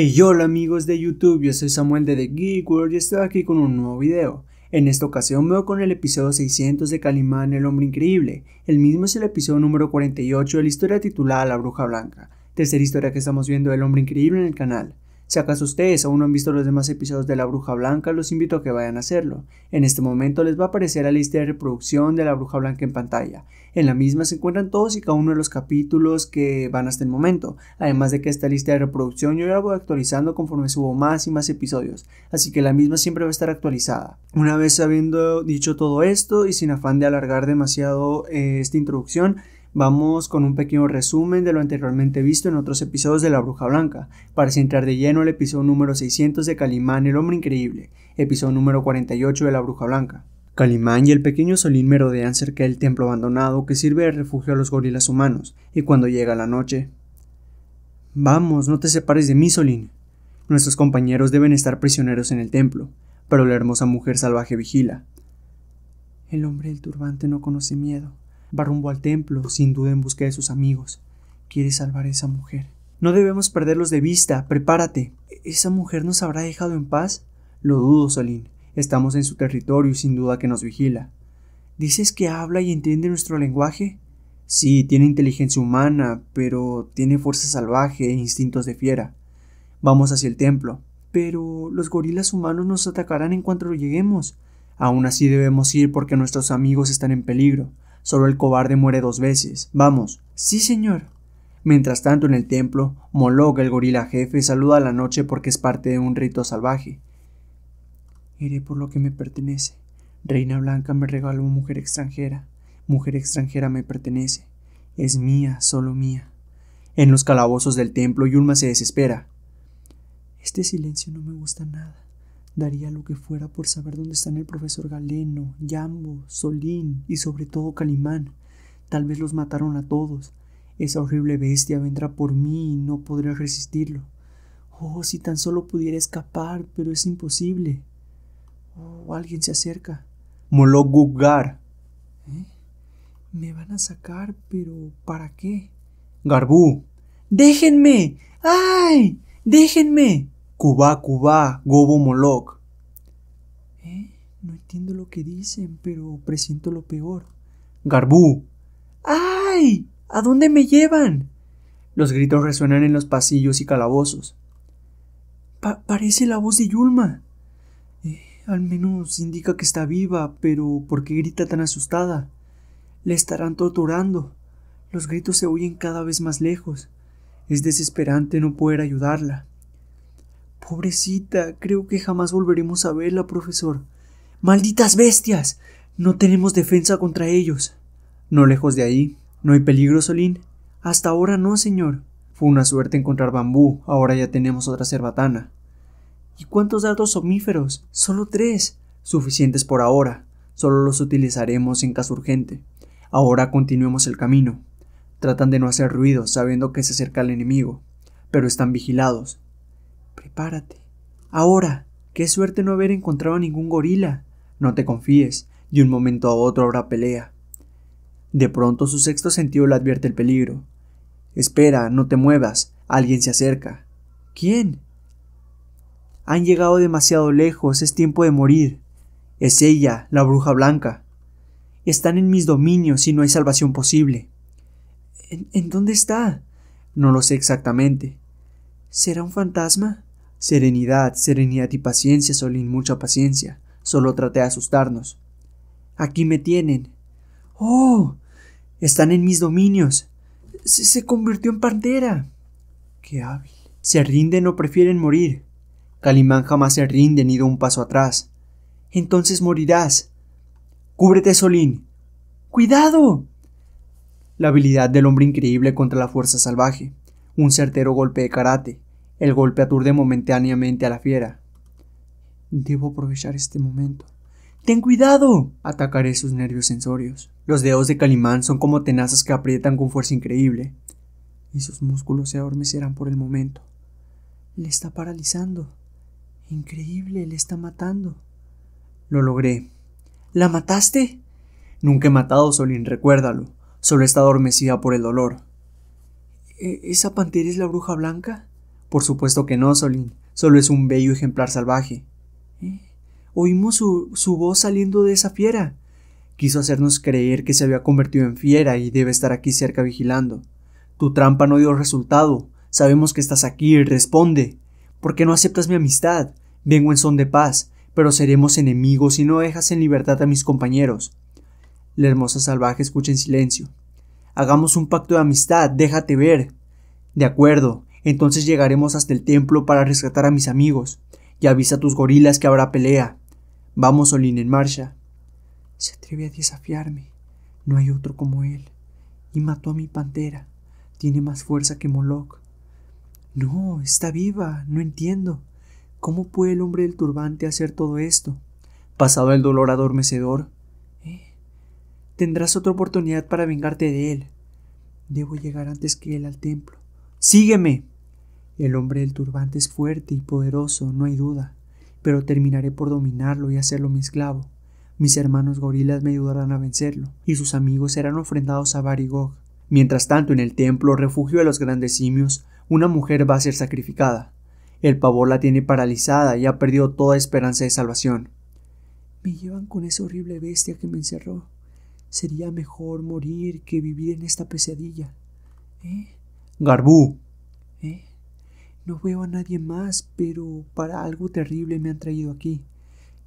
Hey hola amigos de YouTube, yo soy Samuel de The Geek World y estoy aquí con un nuevo video. En esta ocasión veo con el episodio 600 de Calimán el Hombre Increíble, el mismo es el episodio número 48 de la historia titulada La Bruja Blanca, tercera historia que estamos viendo del Hombre Increíble en el canal. Si acaso ustedes aún no han visto los demás episodios de La Bruja Blanca, los invito a que vayan a hacerlo. En este momento les va a aparecer la lista de reproducción de La Bruja Blanca en pantalla. En la misma se encuentran todos y cada uno de los capítulos que van hasta el momento. Además de que esta lista de reproducción yo la voy actualizando conforme subo más y más episodios, así que la misma siempre va a estar actualizada. Una vez habiendo dicho todo esto y sin afán de alargar demasiado eh, esta introducción, Vamos con un pequeño resumen de lo anteriormente visto en otros episodios de La Bruja Blanca, para centrar de lleno el episodio número 600 de Calimán el Hombre Increíble, episodio número 48 de La Bruja Blanca. Calimán y el pequeño Solín merodean cerca del templo abandonado que sirve de refugio a los gorilas humanos, y cuando llega la noche... Vamos, no te separes de mí, Solín. Nuestros compañeros deben estar prisioneros en el templo, pero la hermosa mujer salvaje vigila. El hombre del turbante no conoce miedo, Va rumbo al templo, sin duda en busca de sus amigos. Quiere salvar a esa mujer. No debemos perderlos de vista. Prepárate. ¿Esa mujer nos habrá dejado en paz? Lo dudo, Solín. Estamos en su territorio y sin duda que nos vigila. ¿Dices que habla y entiende nuestro lenguaje? Sí, tiene inteligencia humana, pero tiene fuerza salvaje e instintos de fiera. Vamos hacia el templo. Pero los gorilas humanos nos atacarán en cuanto lleguemos. Aún así debemos ir porque nuestros amigos están en peligro. Solo el cobarde muere dos veces. Vamos. Sí, señor. Mientras tanto, en el templo, Moloch, el gorila jefe, saluda a la noche porque es parte de un rito salvaje. Iré por lo que me pertenece. Reina Blanca me regaló mujer extranjera. Mujer extranjera me pertenece. Es mía, solo mía. En los calabozos del templo, Yulma se desespera. Este silencio no me gusta nada. Daría lo que fuera por saber dónde están el profesor Galeno, Yambo, Solín y sobre todo Calimán. Tal vez los mataron a todos. Esa horrible bestia vendrá por mí y no podré resistirlo. Oh, si tan solo pudiera escapar, pero es imposible. Oh, alguien se acerca. Moló Guggar. ¿Eh? Me van a sacar, pero ¿para qué? Garbú. ¡Déjenme! ¡Ay! ¡Déjenme! Cuba, Cuba, Gobo Moloc! ¿Eh? No entiendo lo que dicen, pero presiento lo peor. Garbú. ¡Ay! ¿A dónde me llevan? Los gritos resuenan en los pasillos y calabozos. parece la voz de Yulma. Eh, al menos indica que está viva, pero ¿por qué grita tan asustada? Le estarán torturando. Los gritos se oyen cada vez más lejos. Es desesperante no poder ayudarla. Pobrecita, creo que jamás volveremos a verla, profesor. Malditas bestias. No tenemos defensa contra ellos. No lejos de ahí. ¿No hay peligro, Solín? Hasta ahora no, señor. Fue una suerte encontrar bambú, ahora ya tenemos otra cerbatana. ¿Y cuántos datos somníferos? Solo tres. Suficientes por ahora. Solo los utilizaremos en caso urgente. Ahora continuemos el camino. Tratan de no hacer ruido, sabiendo que se acerca el enemigo, pero están vigilados. Prepárate. Ahora, qué suerte no haber encontrado a ningún gorila. No te confíes, de un momento a otro habrá pelea. De pronto su sexto sentido le advierte el peligro. Espera, no te muevas, alguien se acerca. ¿Quién? Han llegado demasiado lejos, es tiempo de morir. Es ella, la bruja blanca. Están en mis dominios y no hay salvación posible. ¿en dónde está? No lo sé exactamente. ¿Será un fantasma? Serenidad, serenidad y paciencia, Solín, mucha paciencia. Solo traté de asustarnos. Aquí me tienen. ¡Oh! Están en mis dominios. Se, convirtió en pantera. ¡Qué hábil! Se rinden o prefieren morir. Calimán jamás se rinde ni da un paso atrás. Entonces morirás. Cúbrete, Solín. ¡Cuidado! La habilidad del hombre increíble contra la fuerza salvaje. Un certero golpe de karate. El golpe aturde momentáneamente a la fiera. Debo aprovechar este momento. ¡Ten cuidado! Atacaré sus nervios sensorios. Los dedos de Calimán son como tenazas que aprietan con fuerza increíble. Y sus músculos se adormecerán por el momento. Le está paralizando. Increíble, le está matando. Lo logré. ¿La mataste? Nunca he matado, Solín, recuérdalo. Solo está adormecida por el dolor. E-, ¿Esa pantera es la bruja blanca? Por supuesto que no, Solín. Solo es un bello ejemplar salvaje. ¿Eh? Oímos su, su voz saliendo de esa fiera. Quiso hacernos creer que se había convertido en fiera y debe estar aquí cerca vigilando. Tu trampa no dio resultado. Sabemos que estás aquí. Responde. ¿Por qué no aceptas mi amistad? Vengo en son de paz, pero seremos enemigos si no dejas en libertad a mis compañeros. La hermosa salvaje escucha en silencio. Hagamos un pacto de amistad, déjate ver. De acuerdo, entonces llegaremos hasta el templo para rescatar a mis amigos. Y avisa a tus gorilas que habrá pelea. Vamos, Olin, en marcha. Se atreve a desafiarme. No hay otro como él. Y mató a mi pantera. Tiene más fuerza que Moloch. No, está viva. No entiendo. ¿Cómo puede el hombre del turbante hacer todo esto? Pasado el dolor adormecedor. ¿Eh? Tendrás otra oportunidad para vengarte de él. Debo llegar antes que él al templo. Sígueme. El hombre del turbante es fuerte y poderoso, no hay duda, pero terminaré por dominarlo y hacerlo mi esclavo. Mis hermanos gorilas me ayudarán a vencerlo, y sus amigos serán ofrendados a Barigog. Mientras tanto, en el templo, refugio de los grandes simios, una mujer va a ser sacrificada. El pavor la tiene paralizada y ha perdido toda esperanza de salvación. Me llevan con esa horrible bestia que me encerró. Sería mejor morir que vivir en esta pesadilla. ¿Eh? Garbú. ¿Eh? No veo a nadie más, pero para algo terrible me han traído aquí.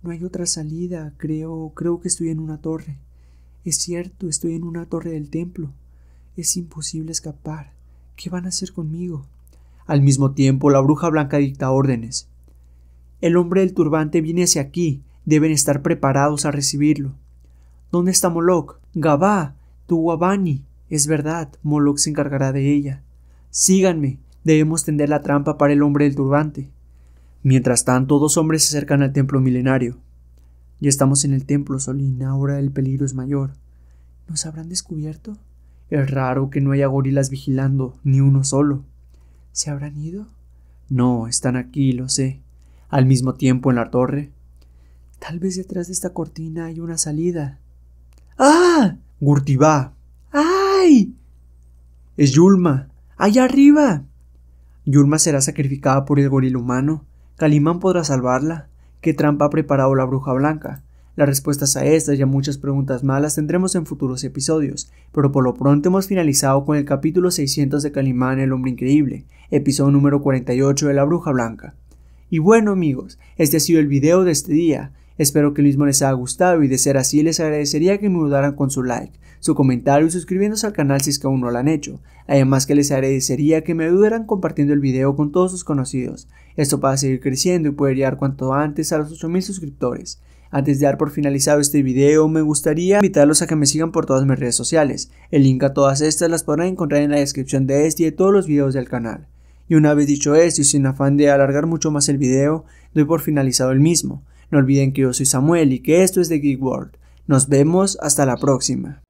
No hay otra salida, creo, creo que estoy en una torre. Es cierto, estoy en una torre del templo. Es imposible escapar. ¿Qué van a hacer conmigo? Al mismo tiempo, la bruja blanca dicta órdenes. El hombre del turbante viene hacia aquí. Deben estar preparados a recibirlo. ¿Dónde está Moloch? Gabá, tu Guabani. Es verdad, Moloch se encargará de ella. Síganme, debemos tender la trampa para el hombre del turbante. Mientras tanto, dos hombres se acercan al templo milenario. Ya estamos en el templo, Solín, ahora el peligro es mayor. ¿Nos habrán descubierto? Es raro que no haya gorilas vigilando, ni uno solo. ¿Se habrán ido? No, están aquí, lo sé. Al mismo tiempo en la torre. Tal vez detrás de esta cortina hay una salida. ¡Ah! Gurtibá. ¡Ay! Es Yulma. ¡Allá arriba! Yurma será sacrificada por el goril humano. Calimán podrá salvarla. ¿Qué trampa ha preparado la bruja blanca? Las respuestas a estas y a muchas preguntas malas tendremos en futuros episodios, pero por lo pronto hemos finalizado con el capítulo 600 de Calimán el Hombre Increíble, episodio número 48 de La Bruja Blanca. Y bueno amigos, este ha sido el video de este día. Espero que el mismo les haya gustado y de ser así les agradecería que me ayudaran con su like, su comentario y suscribiéndose al canal si es que aún no lo han hecho. Además que les agradecería que me ayudaran compartiendo el video con todos sus conocidos. Esto para seguir creciendo y poder llegar cuanto antes a los 8000 suscriptores. Antes de dar por finalizado este video, me gustaría invitarlos a que me sigan por todas mis redes sociales. El link a todas estas las podrán encontrar en la descripción de este y de todos los videos del canal. Y una vez dicho esto y sin afán de alargar mucho más el video, doy por finalizado el mismo. No olviden que yo soy Samuel y que esto es The Geek World. Nos vemos hasta la próxima.